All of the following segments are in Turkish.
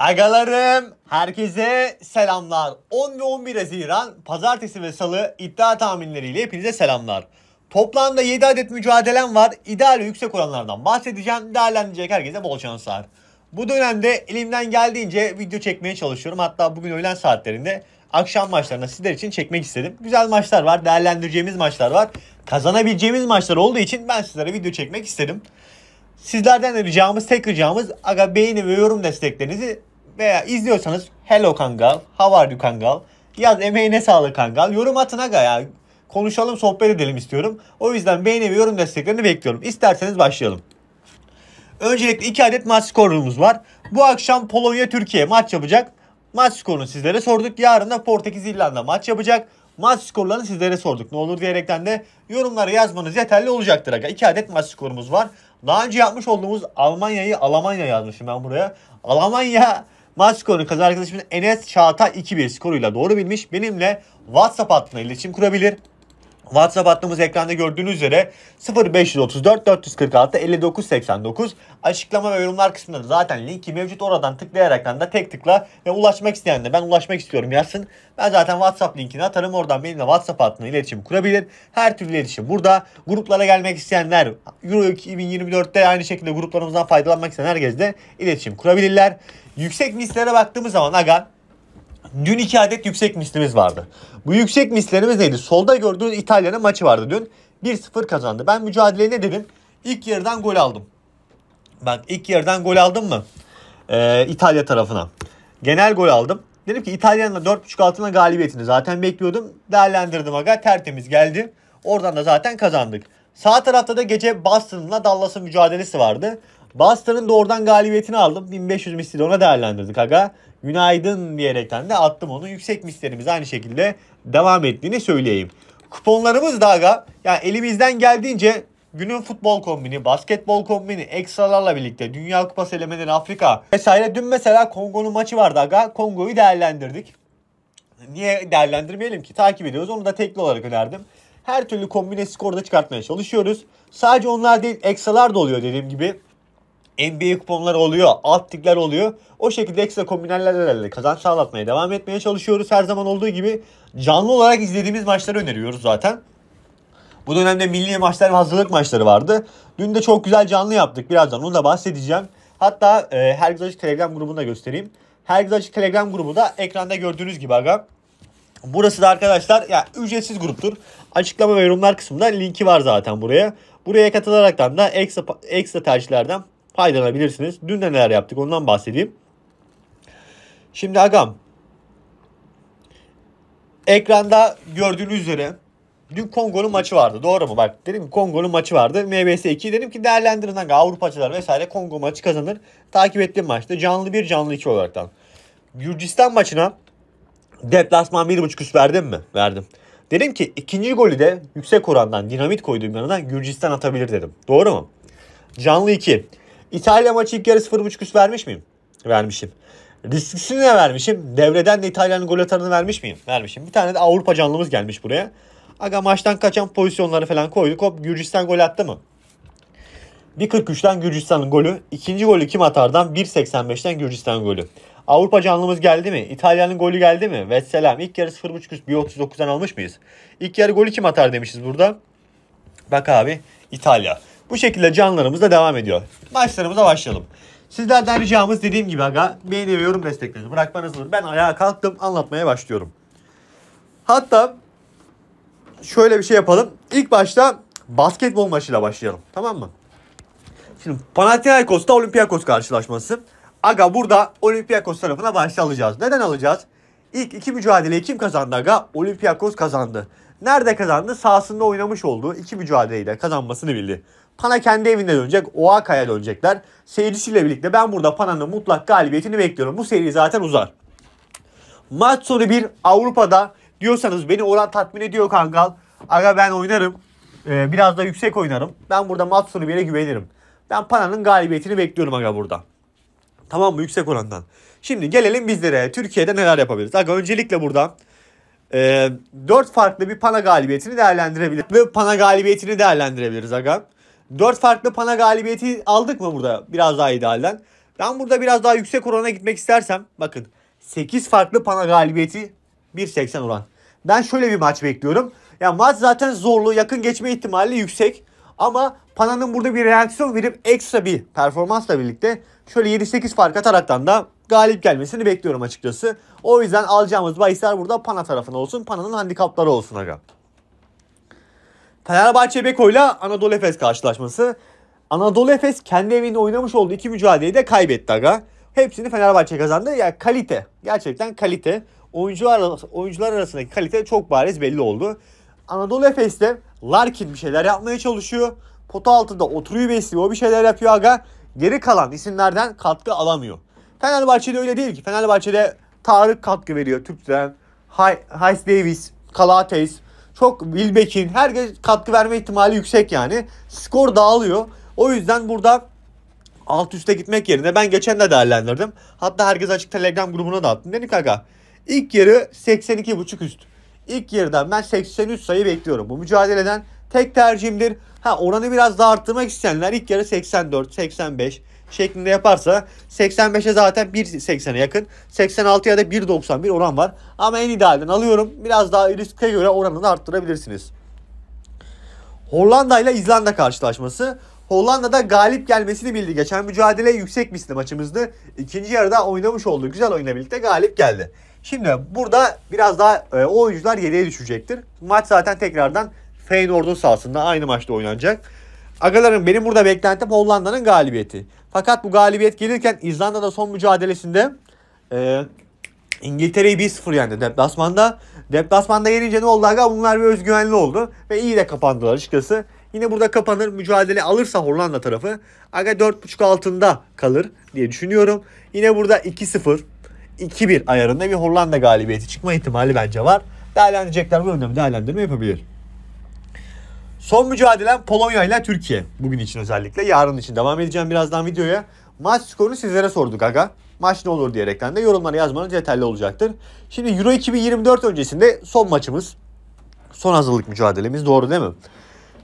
Agalarım herkese selamlar. 10 ve 11 Haziran pazartesi ve salı iddia tahminleriyle hepinize selamlar. Toplamda 7 adet mücadelem var. İdeal ve yüksek oranlardan bahsedeceğim. Değerlendirecek herkese bol şanslar. Bu dönemde elimden geldiğince video çekmeye çalışıyorum. Hatta bugün öğlen saatlerinde akşam maçlarına sizler için çekmek istedim. Güzel maçlar var, değerlendireceğimiz maçlar var. Kazanabileceğimiz maçlar olduğu için ben sizlere video çekmek istedim. Sizlerden de ricamız, tek ricamız aga beğeni ve yorum desteklerinizi veya izliyorsanız hello kangal, how are you kangal. Yaz emeğine sağlık kangal. Yorum atın aga ya. Konuşalım sohbet edelim istiyorum. O yüzden beğeni ve yorum desteklerini bekliyorum. İsterseniz başlayalım. Öncelikle iki adet maç skorumuz var. Bu akşam Polonya Türkiye maç yapacak. Maç skorunu sizlere sorduk. Yarın da Portekiz İrlanda maç yapacak. Maç skorlarını sizlere sorduk. Ne olur diyerekten de yorumlara yazmanız yeterli olacaktır. Aga. İki adet maç skorumuz var. Daha önce yapmış olduğumuz Almanya'yı Almanya yazmışım ben buraya. Almanya Maç skorunu kazan arkadaşımız Enes Çağatay 2-1 skoruyla doğru bilmiş. Benimle WhatsApp hattına iletişim kurabilir. WhatsApp hattımız ekranda gördüğünüz üzere 0534 446 59 89 açıklama ve yorumlar kısmında zaten linki mevcut oradan tıklayarak da tek tıkla ve ulaşmak isteyen de ben ulaşmak istiyorum yazsın. Ben zaten WhatsApp linkini atarım oradan benimle WhatsApp hattına iletişim kurabilir. Her türlü iletişim burada. Gruplara gelmek isteyenler Euro 2024'te aynı şekilde gruplarımızdan faydalanmak isteyen herkes de iletişim kurabilirler. Yüksek mislere baktığımız zaman aga Dün iki adet yüksek mislimiz vardı. Bu yüksek mislerimiz neydi? Solda gördüğünüz İtalya'nın maçı vardı dün. 1-0 kazandı. Ben mücadeleye ne dedim? İlk yarıdan gol aldım. Bak ilk yarıdan gol aldım mı? Ee, İtalya tarafına. Genel gol aldım. Dedim ki İtalya'nın da 4.5 altına galibiyetini zaten bekliyordum. Değerlendirdim aga tertemiz geldi. Oradan da zaten kazandık. Sağ tarafta da gece Boston'la Dallas'ın mücadelesi vardı. Boston'ın da oradan galibiyetini aldım. 1500 misli ona değerlendirdik aga günaydın diyerekten de attım onu. Yüksek mislerimiz aynı şekilde devam ettiğini söyleyeyim. Kuponlarımız da aga yani elimizden geldiğince günün futbol kombini, basketbol kombini, ekstralarla birlikte Dünya Kupası elemeleri Afrika vesaire. Dün mesela Kongo'nun maçı vardı aga. Kongo'yu değerlendirdik. Niye değerlendirmeyelim ki? Takip ediyoruz. Onu da tekli olarak önerdim. Her türlü kombine skorda çıkartmaya çalışıyoruz. Sadece onlar değil ekstralar da oluyor dediğim gibi. NBA kuponları oluyor, alt ligler oluyor. O şekilde ekstra kombinellerle kazanç sağlatmaya devam etmeye çalışıyoruz. Her zaman olduğu gibi canlı olarak izlediğimiz maçları öneriyoruz zaten. Bu dönemde milli maçlar ve hazırlık maçları vardı. Dün de çok güzel canlı yaptık. Birazdan onu da bahsedeceğim. Hatta e, Herkes Açık Telegram grubunu da göstereyim. Herkes Açık Telegram grubu da ekranda gördüğünüz gibi aga. Burası da arkadaşlar ya ücretsiz gruptur. Açıklama ve yorumlar kısmında linki var zaten buraya. Buraya katılaraktan da ekstra, ekstra tercihlerden faydalanabilirsiniz. Dün de neler yaptık ondan bahsedeyim. Şimdi agam ekranda gördüğünüz üzere dün Kongo'nun maçı vardı. Doğru mu? Bak dedim Kongo'nun maçı vardı. MBS 2 dedim ki değerlendirin Avrupaçılar vesaire Kongo maçı kazanır. Takip ettiğim maçta canlı 1 canlı 2 olaraktan. Gürcistan maçına deplasman 1.5 üst verdim mi? Verdim. Dedim ki ikinci golü de yüksek orandan dinamit koyduğum yanına Gürcistan atabilir dedim. Doğru mu? Canlı 2. İtalya maçı ilk yarı 0.5 üst vermiş miyim? Vermişim. Risksini ne vermişim? Devreden de İtalya'nın gol atarını vermiş miyim? Vermişim. Bir tane de Avrupa canlımız gelmiş buraya. Aga maçtan kaçan pozisyonları falan koyduk. Hop Gürcistan gol attı mı? 1.43'ten Gürcistan'ın golü. ikinci golü kim atardan? 1.85'ten Gürcistan golü. Avrupa canlımız geldi mi? İtalya'nın golü geldi mi? Vesselam. İlk yarı 0.5 üst 1.39'dan almış mıyız? İlk yarı golü kim atar demişiz burada. Bak abi İtalya. Bu şekilde canlarımız da devam ediyor. Maçlarımıza başlayalım. Sizlerden ricamız dediğim gibi aga beğeni ve yorum desteklerinizi bırakmanızdır. Ben ayağa kalktım anlatmaya başlıyorum. Hatta şöyle bir şey yapalım. İlk başta basketbol maçıyla başlayalım. Tamam mı? Şimdi Panathinaikos da Olympiakos karşılaşması. Aga burada Olympiakos tarafına başta alacağız. Neden alacağız? İlk iki mücadeleyi kim kazandı aga? Olympiakos kazandı. Nerede kazandı? Sahasında oynamış olduğu iki mücadeleyi de kazanmasını bildi. Pana kendi evinde dönecek. Oaka'ya dönecekler. Seyircisiyle birlikte ben burada Pana'nın mutlak galibiyetini bekliyorum. Bu seri zaten uzar. Maç sonu bir Avrupa'da diyorsanız beni oran tatmin ediyor kankal. Aga ben oynarım. Ee, biraz da yüksek oynarım. Ben burada maç sonu bire güvenirim. Ben Pana'nın galibiyetini bekliyorum aga burada. Tamam mı? Yüksek orandan. Şimdi gelelim bizlere. Türkiye'de neler yapabiliriz? Aga öncelikle burada e, 4 farklı bir Pana galibiyetini değerlendirebiliriz. Ve Pana galibiyetini değerlendirebiliriz aga. 4 farklı pana galibiyeti aldık mı burada biraz daha idealden? Ben burada biraz daha yüksek orana gitmek istersem bakın 8 farklı pana galibiyeti 1.80 oran. Ben şöyle bir maç bekliyorum. Ya maç zaten zorlu yakın geçme ihtimali yüksek. Ama Pana'nın burada bir reaksiyon verip ekstra bir performansla birlikte şöyle 7-8 fark ataraktan da galip gelmesini bekliyorum açıkçası. O yüzden alacağımız bahisler burada Pana tarafına olsun. Pana'nın handikapları olsun aga. Fenerbahçe Beko Anadolu Efes karşılaşması. Anadolu Efes kendi evinde oynamış olduğu iki mücadeleyi de kaybetti aga. Hepsini Fenerbahçe kazandı. Ya yani kalite. Gerçekten kalite. Oyuncular, oyuncular arasındaki kalite çok bariz belli oldu. Anadolu Efes'te Larkin bir şeyler yapmaya çalışıyor. Pota altında oturuyu besliyor. O bir şeyler yapıyor aga. Geri kalan isimlerden katkı alamıyor. Fenerbahçe'de öyle değil ki. Fenerbahçe'de Tarık katkı veriyor Türk'ten. Hayes Davis, Kalates, çok Wilbeck'in herkes katkı verme ihtimali yüksek yani. Skor dağılıyor. O yüzden burada alt üste gitmek yerine ben geçen de değerlendirdim. Hatta herkes açık telegram grubuna da attım. Dedim kaka. ilk yarı 82.5 üst. İlk yarıdan ben 83 sayı bekliyorum. Bu mücadeleden tek tercihimdir. Ha oranı biraz daha arttırmak isteyenler ilk yarı 84, 85, şeklinde yaparsa 85'e zaten 1.80'e yakın. 86 ya da 1.91 oran var. Ama en idealden alıyorum. Biraz daha riske göre oranını arttırabilirsiniz. Hollanda ile İzlanda karşılaşması. Hollanda'da galip gelmesini bildi. Geçen mücadele yüksek misli maçımızdı. İkinci yarıda oynamış olduğu güzel oyunla birlikte galip geldi. Şimdi burada biraz daha e, oyuncular yediye düşecektir. Maç zaten tekrardan Feyenoord'un sahasında aynı maçta oynanacak. Agalarım benim burada beklentim Hollanda'nın galibiyeti. Fakat bu galibiyet gelirken İzlanda'da son mücadelesinde e, İngiltere'yi 1-0 yendi deplasmanda. Deplasmanda yenince ne oldu aga? Bunlar bir özgüvenli oldu. Ve iyi de kapandılar açıkçası. Yine burada kapanır mücadele alırsa Hollanda tarafı aga 4.5 altında kalır diye düşünüyorum. Yine burada 2-0 2-1 ayarında bir Hollanda galibiyeti çıkma ihtimali bence var. Değerlendirecekler bu önemli değerlendirme yapabilir. Son mücadelem Polonya ile Türkiye. Bugün için özellikle. Yarın için devam edeceğim birazdan videoya. Maç skorunu sizlere sorduk aga. Maç ne olur diyerekten de yorumlara yazmanız yeterli olacaktır. Şimdi Euro 2024 öncesinde son maçımız. Son hazırlık mücadelemiz doğru değil mi?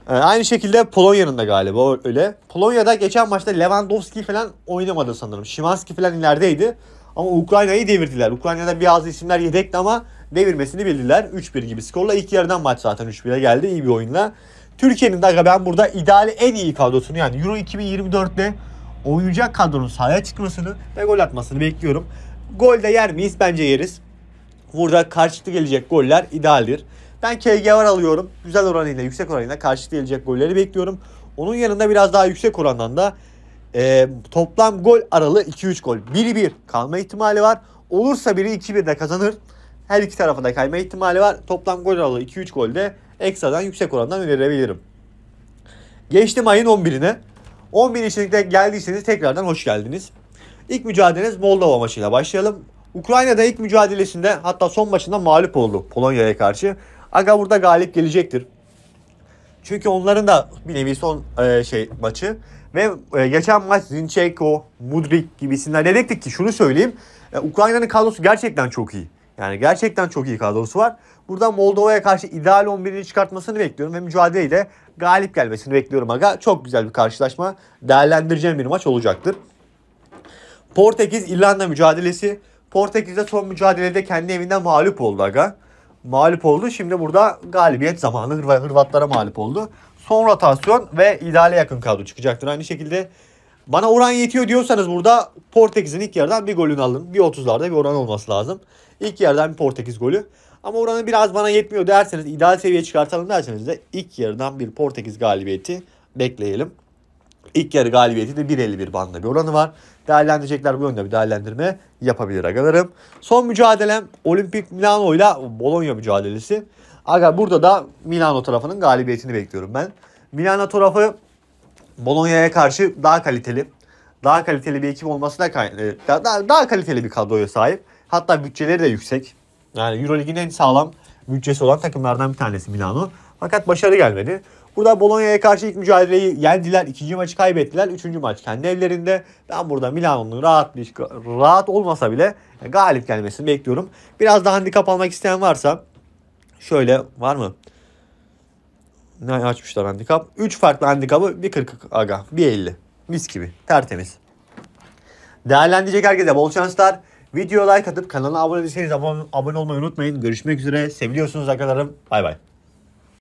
Ee, aynı şekilde Polonya'nın da galiba öyle. Polonya'da geçen maçta Lewandowski falan oynamadı sanırım. Şimanski falan ilerideydi. Ama Ukrayna'yı devirdiler. Ukrayna'da biraz isimler yedekti ama devirmesini bildiler. 3-1 gibi skorla ilk yarıdan maç zaten 3-1'e geldi iyi bir oyunla. Türkiye'nin de ben burada ideal en iyi kadrosunu yani Euro 2024'te oynayacak kadronun sahaya çıkmasını ve gol atmasını bekliyorum. Gol de yer miyiz? Bence yeriz. Burada karşılıklı gelecek goller idealdir. Ben KG var alıyorum. Güzel oranıyla, yüksek oranıyla karşılıklı gelecek golleri bekliyorum. Onun yanında biraz daha yüksek orandan da e, toplam gol aralı 2-3 gol. 1-1 kalma ihtimali var. Olursa biri 2 de kazanır. Her iki tarafa da kayma ihtimali var. Toplam gol aralığı 2-3 golde ekstradan yüksek orandan önerebilirim. Geçtim ayın 11'ine. 11 içinde geldiyseniz tekrardan hoş geldiniz. İlk mücadeleniz Moldova maçıyla başlayalım. Ukrayna'da ilk mücadelesinde hatta son maçında mağlup oldu Polonya'ya karşı. Aga burada galip gelecektir. Çünkü onların da bir nevi son e, şey maçı. Ve e, geçen maç Zinchenko, Mudrik gibi isimler. Ne ki şunu söyleyeyim. E, Ukrayna'nın kadrosu gerçekten çok iyi. Yani gerçekten çok iyi kadrosu var. Buradan Moldova'ya karşı ideal 11'ini çıkartmasını bekliyorum ve mücadeleyle galip gelmesini bekliyorum aga. Çok güzel bir karşılaşma. Değerlendireceğim bir maç olacaktır. Portekiz-İrlanda mücadelesi. Portekiz'de son mücadelede kendi evinden mağlup oldu aga. Mağlup oldu. Şimdi burada galibiyet zamanı Hırvatlara mağlup oldu. Son rotasyon ve ideale yakın kadro çıkacaktır. Aynı şekilde bana oran yetiyor diyorsanız burada Portekiz'in ilk yerden bir golünü alın. Bir 30'larda bir oran olması lazım. İlk yerden bir Portekiz golü. Ama oranı biraz bana yetmiyor derseniz ideal seviye çıkartalım derseniz de ilk yarıdan bir Portekiz galibiyeti bekleyelim. İlk yarı galibiyeti de 1.51 bandında bir oranı var. Değerlendirecekler bu yönde bir değerlendirme yapabilir agalarım. Son mücadelem Olimpik Milano ile Bologna mücadelesi. Aga burada da Milano tarafının galibiyetini bekliyorum ben. Milano tarafı Bologna'ya karşı daha kaliteli, daha kaliteli bir ekip olmasına e, daha, daha, daha kaliteli bir kadroya sahip. Hatta bütçeleri de yüksek. Yani Eurolig'in en sağlam bütçesi olan takımlardan bir tanesi Milano. Fakat başarı gelmedi. Burada Bologna'ya karşı ilk mücadeleyi yendiler. ikinci maçı kaybettiler. Üçüncü maç kendi evlerinde. Ben burada Milano'nun rahat bir, rahat olmasa bile galip gelmesini bekliyorum. Biraz daha handikap almak isteyen varsa şöyle var mı? ne açmışlar handikap? 3 farklı handikabı 1.40 aga. 1.50. Mis gibi. Tertemiz. Değerlendirecek herkese bol şanslar. Video like atıp kanala abone değilseniz abone, abone olmayı unutmayın. Görüşmek üzere. seviyorsunuz arkadaşlarım. Bay bay.